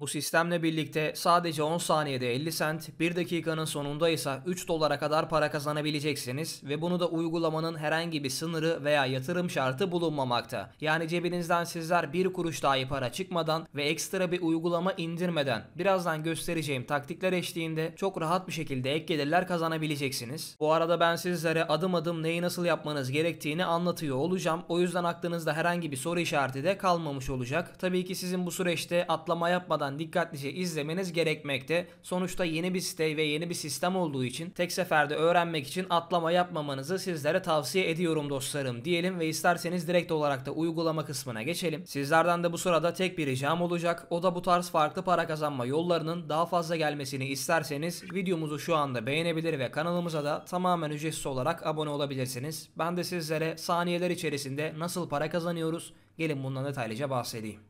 Bu sistemle birlikte sadece 10 saniyede 50 sent, 1 dakikanın sonunda ise 3 dolara kadar para kazanabileceksiniz ve bunu da uygulamanın herhangi bir sınırı veya yatırım şartı bulunmamakta. Yani cebinizden sizler 1 kuruş dahi para çıkmadan ve ekstra bir uygulama indirmeden birazdan göstereceğim taktikler eşliğinde çok rahat bir şekilde ek gelirler kazanabileceksiniz. Bu arada ben sizlere adım adım neyi nasıl yapmanız gerektiğini anlatıyor olacağım. O yüzden aklınızda herhangi bir soru işareti de kalmamış olacak. Tabii ki sizin bu süreçte atlama yapmadan durmadan dikkatlice şey izlemeniz gerekmekte. Sonuçta yeni bir site ve yeni bir sistem olduğu için tek seferde öğrenmek için atlama yapmamanızı sizlere tavsiye ediyorum dostlarım diyelim ve isterseniz direkt olarak da uygulama kısmına geçelim. Sizlerden de bu sırada tek bir ricam olacak. O da bu tarz farklı para kazanma yollarının daha fazla gelmesini isterseniz videomuzu şu anda beğenebilir ve kanalımıza da tamamen ücretsiz olarak abone olabilirsiniz. Ben de sizlere saniyeler içerisinde nasıl para kazanıyoruz gelin bundan detaylıca bahsedeyim.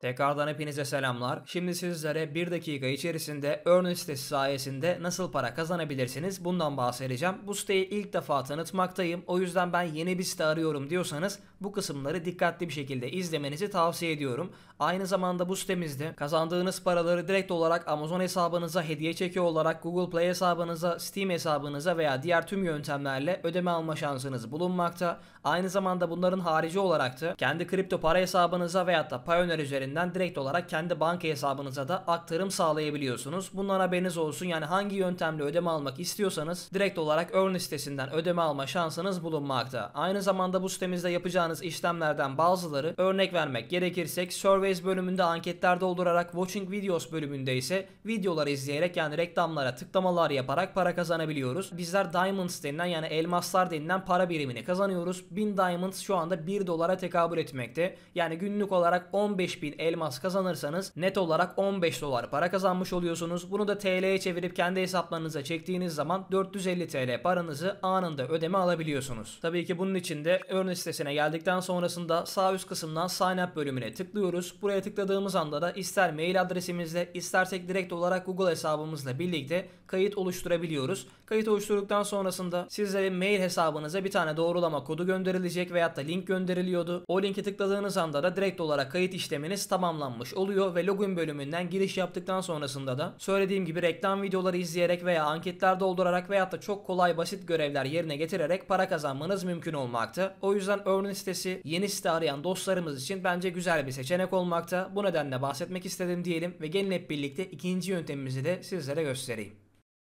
Tekrardan hepinize selamlar. Şimdi sizlere 1 dakika içerisinde Earn sitesi sayesinde nasıl para kazanabilirsiniz bundan bahsedeceğim. Bu siteyi ilk defa tanıtmaktayım. O yüzden ben yeni bir site arıyorum diyorsanız bu kısımları dikkatli bir şekilde izlemenizi tavsiye ediyorum. Aynı zamanda bu sitemizde kazandığınız paraları direkt olarak Amazon hesabınıza hediye çeki olarak Google Play hesabınıza, Steam hesabınıza veya diğer tüm yöntemlerle ödeme alma şansınız bulunmakta. Aynı zamanda bunların harici olarak da kendi kripto para hesabınıza veyahut da Payoneer üzerinde üzerinden direkt olarak kendi banka hesabınıza da aktarım sağlayabiliyorsunuz. Bundan haberiniz olsun yani hangi yöntemle ödeme almak istiyorsanız direkt olarak Earn sitesinden ödeme alma şansınız bulunmakta. Aynı zamanda bu sitemizde yapacağınız işlemlerden bazıları örnek vermek gerekirsek Surveys bölümünde anketlerde doldurarak Watching Videos bölümünde ise videoları izleyerek yani reklamlara tıklamalar yaparak para kazanabiliyoruz. Bizler Diamonds denilen yani elmaslar denilen para birimini kazanıyoruz. 1000 Diamonds şu anda 1 dolara tekabül etmekte. Yani günlük olarak 15.000 elmas kazanırsanız net olarak 15 dolar para kazanmış oluyorsunuz. Bunu da TL'ye çevirip kendi hesaplarınıza çektiğiniz zaman 450 TL paranızı anında ödeme alabiliyorsunuz. Tabii ki bunun için de örnek sitesine geldikten sonrasında sağ üst kısımdan sign up bölümüne tıklıyoruz. Buraya tıkladığımız anda da ister mail adresimizle istersek direkt olarak Google hesabımızla birlikte kayıt oluşturabiliyoruz. Kayıt oluşturduktan sonrasında sizlere mail hesabınıza bir tane doğrulama kodu gönderilecek veyahut da link gönderiliyordu. O linki tıkladığınız anda da direkt olarak kayıt işleminiz tamamlanmış oluyor ve login bölümünden giriş yaptıktan sonrasında da söylediğim gibi reklam videoları izleyerek veya anketler doldurarak veyahut da çok kolay basit görevler yerine getirerek para kazanmanız mümkün olmakta. O yüzden örnek sitesi yeni site arayan dostlarımız için bence güzel bir seçenek olmakta. Bu nedenle bahsetmek istedim diyelim ve gelin hep birlikte ikinci yöntemimizi de sizlere göstereyim.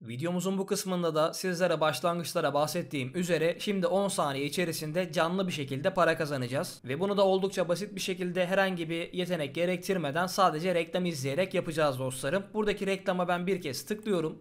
Videomuzun bu kısmında da sizlere başlangıçlara bahsettiğim üzere şimdi 10 saniye içerisinde canlı bir şekilde para kazanacağız. Ve bunu da oldukça basit bir şekilde herhangi bir yetenek gerektirmeden sadece reklam izleyerek yapacağız dostlarım. Buradaki reklama ben bir kez tıklıyorum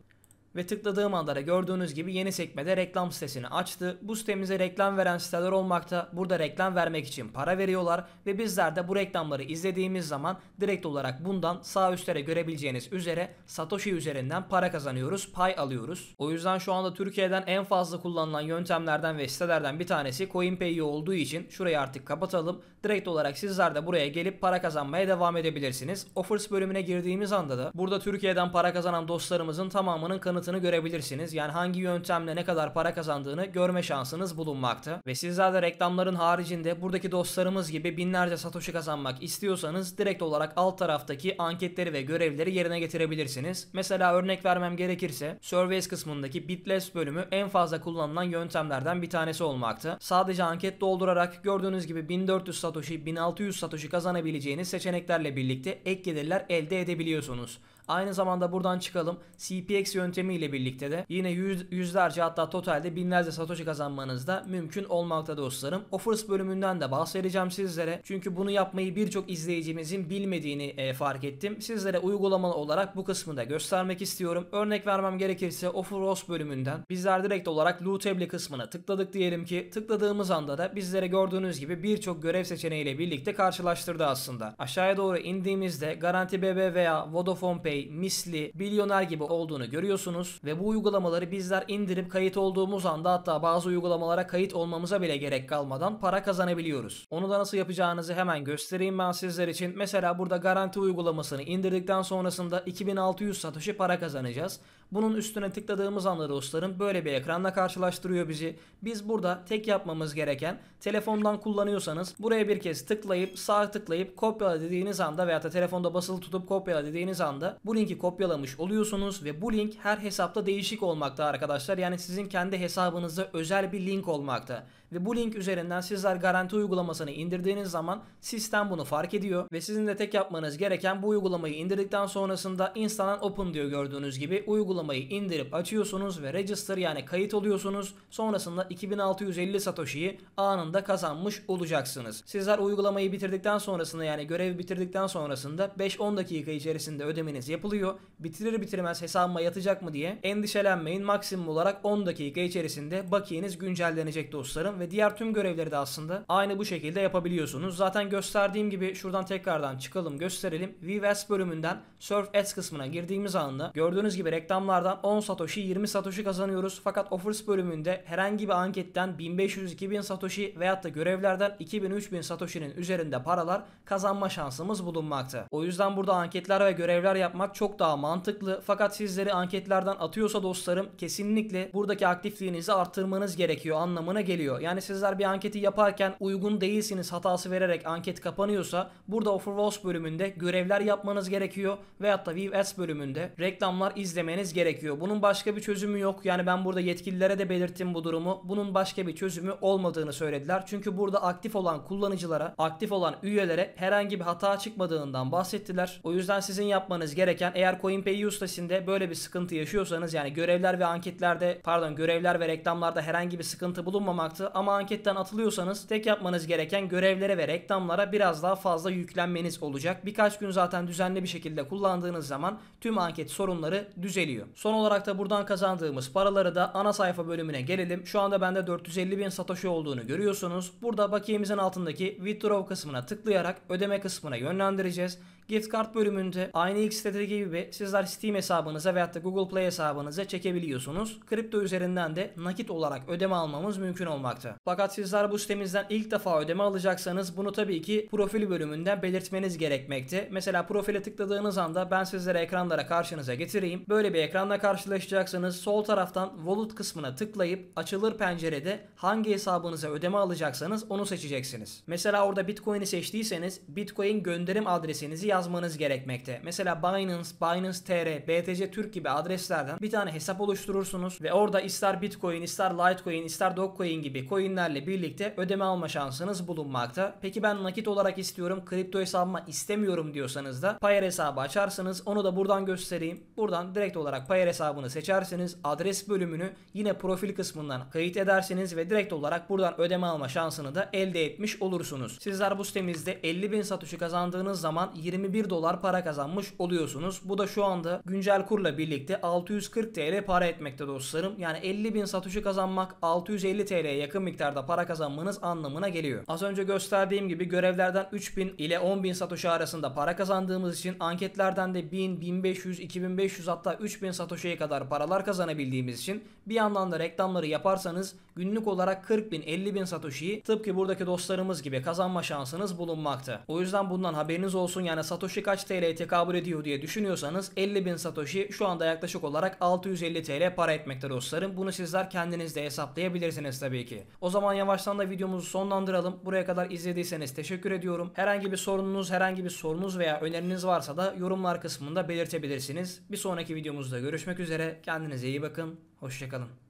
ve tıkladığım anda da gördüğünüz gibi yeni sekmede reklam sitesini açtı. Bu sitemize reklam veren siteler olmakta. Burada reklam vermek için para veriyorlar ve bizler de bu reklamları izlediğimiz zaman direkt olarak bundan sağ üstlere görebileceğiniz üzere Satoshi üzerinden para kazanıyoruz, pay alıyoruz. O yüzden şu anda Türkiye'den en fazla kullanılan yöntemlerden ve sitelerden bir tanesi CoinPay olduğu için şurayı artık kapatalım. Direkt olarak sizler de buraya gelip para kazanmaya devam edebilirsiniz. Offers bölümüne girdiğimiz anda da burada Türkiye'den para kazanan dostlarımızın tamamının kanıtı kanıtını görebilirsiniz. Yani hangi yöntemle ne kadar para kazandığını görme şansınız bulunmakta. Ve sizler de reklamların haricinde buradaki dostlarımız gibi binlerce satoshi kazanmak istiyorsanız direkt olarak alt taraftaki anketleri ve görevleri yerine getirebilirsiniz. Mesela örnek vermem gerekirse surveys kısmındaki bitless bölümü en fazla kullanılan yöntemlerden bir tanesi olmaktı. Sadece anket doldurarak gördüğünüz gibi 1400 satoshi, 1600 satoshi kazanabileceğiniz seçeneklerle birlikte ek gelirler elde edebiliyorsunuz. Aynı zamanda buradan çıkalım. CPX yöntemiyle birlikte de yine yüzlerce hatta totalde binlerce satoshi kazanmanız da mümkün olmakta dostlarım. Offers bölümünden de bahsedeceğim sizlere. Çünkü bunu yapmayı birçok izleyicimizin bilmediğini e, fark ettim. Sizlere uygulamalı olarak bu kısmı da göstermek istiyorum. Örnek vermem gerekirse Offers bölümünden bizler direkt olarak Lootable kısmına tıkladık diyelim ki tıkladığımız anda da bizlere gördüğünüz gibi birçok görev seçeneğiyle birlikte karşılaştırdı aslında. Aşağıya doğru indiğimizde Garanti BB veya Vodafone Pay Pay, şey, Misli, milyoner gibi olduğunu görüyorsunuz ve bu uygulamaları bizler indirip kayıt olduğumuz anda hatta bazı uygulamalara kayıt olmamıza bile gerek kalmadan para kazanabiliyoruz. Onu da nasıl yapacağınızı hemen göstereyim ben sizler için. Mesela burada garanti uygulamasını indirdikten sonrasında 2600 satoshi para kazanacağız. Bunun üstüne tıkladığımız anda dostlarım böyle bir ekranla karşılaştırıyor bizi. Biz burada tek yapmamız gereken telefondan kullanıyorsanız buraya bir kez tıklayıp sağ tıklayıp kopyala dediğiniz anda veya da telefonda basılı tutup kopyala dediğiniz anda bu linki kopyalamış oluyorsunuz ve bu link her hesapta değişik olmakta arkadaşlar. Yani sizin kendi hesabınızda özel bir link olmakta. Ve bu link üzerinden sizler garanti uygulamasını indirdiğiniz zaman sistem bunu fark ediyor. Ve sizin de tek yapmanız gereken bu uygulamayı indirdikten sonrasında install and open diyor gördüğünüz gibi. Uygulamayı indirip açıyorsunuz ve register yani kayıt oluyorsunuz. Sonrasında 2650 Satoshi'yi anında kazanmış olacaksınız. Sizler uygulamayı bitirdikten sonrasında yani görevi bitirdikten sonrasında 5-10 dakika içerisinde ödemeniz yapılıyor. Bitirir bitirmez hesabıma yatacak mı diye endişelenmeyin. Maksimum olarak 10 dakika içerisinde bakiyeniz güncellenecek dostlarım ve diğer tüm görevleri de aslında aynı bu şekilde yapabiliyorsunuz. Zaten gösterdiğim gibi şuradan tekrardan çıkalım gösterelim. VVS bölümünden Surf Ads kısmına girdiğimiz anda gördüğünüz gibi reklamlardan 10 satoshi 20 satoshi kazanıyoruz. Fakat offers bölümünde herhangi bir anketten 1500-2000 satoshi veyahut da görevlerden 2000-3000 satoshinin üzerinde paralar kazanma şansımız bulunmakta. O yüzden burada anketler ve görevler yapmak çok daha mantıklı. Fakat sizleri anketlerden atıyorsa dostlarım kesinlikle buradaki aktifliğinizi arttırmanız gerekiyor anlamına geliyor. Yani yani sizler bir anketi yaparken uygun değilsiniz hatası vererek anket kapanıyorsa burada Offer Walls bölümünde görevler yapmanız gerekiyor veyahut da View Ads bölümünde reklamlar izlemeniz gerekiyor. Bunun başka bir çözümü yok. Yani ben burada yetkililere de belirttim bu durumu. Bunun başka bir çözümü olmadığını söylediler. Çünkü burada aktif olan kullanıcılara, aktif olan üyelere herhangi bir hata çıkmadığından bahsettiler. O yüzden sizin yapmanız gereken eğer CoinPay Ustas'inde böyle bir sıkıntı yaşıyorsanız yani görevler ve anketlerde pardon görevler ve reklamlarda herhangi bir sıkıntı bulunmamaktı ama anketten atılıyorsanız tek yapmanız gereken görevlere ve reklamlara biraz daha fazla yüklenmeniz olacak. Birkaç gün zaten düzenli bir şekilde kullandığınız zaman tüm anket sorunları düzeliyor. Son olarak da buradan kazandığımız paraları da ana sayfa bölümüne gelelim. Şu anda bende 450 bin satoshi olduğunu görüyorsunuz. Burada bakiyemizin altındaki withdraw kısmına tıklayarak ödeme kısmına yönlendireceğiz. Gift Card bölümünde aynı ilk sitedeki gibi sizler Steam hesabınıza veyahut da Google Play hesabınıza çekebiliyorsunuz. Kripto üzerinden de nakit olarak ödeme almamız mümkün olmakta olacaktı. Fakat sizler bu sitemizden ilk defa ödeme alacaksanız bunu tabii ki profil bölümünden belirtmeniz gerekmekte. Mesela profile tıkladığınız anda ben sizlere ekranlara karşınıza getireyim. Böyle bir ekranla karşılaşacaksınız. Sol taraftan Wallet kısmına tıklayıp açılır pencerede hangi hesabınıza ödeme alacaksanız onu seçeceksiniz. Mesela orada Bitcoin'i seçtiyseniz Bitcoin gönderim adresinizi yazmanız gerekmekte. Mesela Binance, Binance TR, BTC Türk gibi adreslerden bir tane hesap oluşturursunuz ve orada ister Bitcoin, ister Litecoin, ister Dogecoin gibi coinlerle birlikte ödeme alma şansınız bulunmakta. Peki ben nakit olarak istiyorum kripto hesabıma istemiyorum diyorsanız da Payer hesabı açarsınız. Onu da buradan göstereyim. Buradan direkt olarak Payer hesabını seçersiniz. Adres bölümünü yine profil kısmından kayıt edersiniz ve direkt olarak buradan ödeme alma şansını da elde etmiş olursunuz. Sizler bu sitemizde 50 bin satışı kazandığınız zaman 21 dolar para kazanmış oluyorsunuz. Bu da şu anda güncel kurla birlikte 640 TL para etmekte dostlarım. Yani 50 bin satışı kazanmak 650 TL'ye yakın yakın miktarda para kazanmanız anlamına geliyor. Az önce gösterdiğim gibi görevlerden 3000 ile 10000 satoshi arasında para kazandığımız için anketlerden de 1000, 1500, 2500 hatta 3000 satoshi'ye kadar paralar kazanabildiğimiz için bir yandan da reklamları yaparsanız günlük olarak 40 bin 50 bin satoshi'yi tıpkı buradaki dostlarımız gibi kazanma şansınız bulunmakta. O yüzden bundan haberiniz olsun yani satoshi kaç TL'ye tekabül ediyor diye düşünüyorsanız 50 bin satoshi şu anda yaklaşık olarak 650 TL para etmekte dostlarım. Bunu sizler kendiniz de hesaplayabilirsiniz tabii ki. O zaman yavaştan da videomuzu sonlandıralım. Buraya kadar izlediyseniz teşekkür ediyorum. Herhangi bir sorununuz, herhangi bir sorunuz veya öneriniz varsa da yorumlar kısmında belirtebilirsiniz. Bir sonraki videomuzda görüşmek üzere. Kendinize iyi bakın. Hoşçakalın.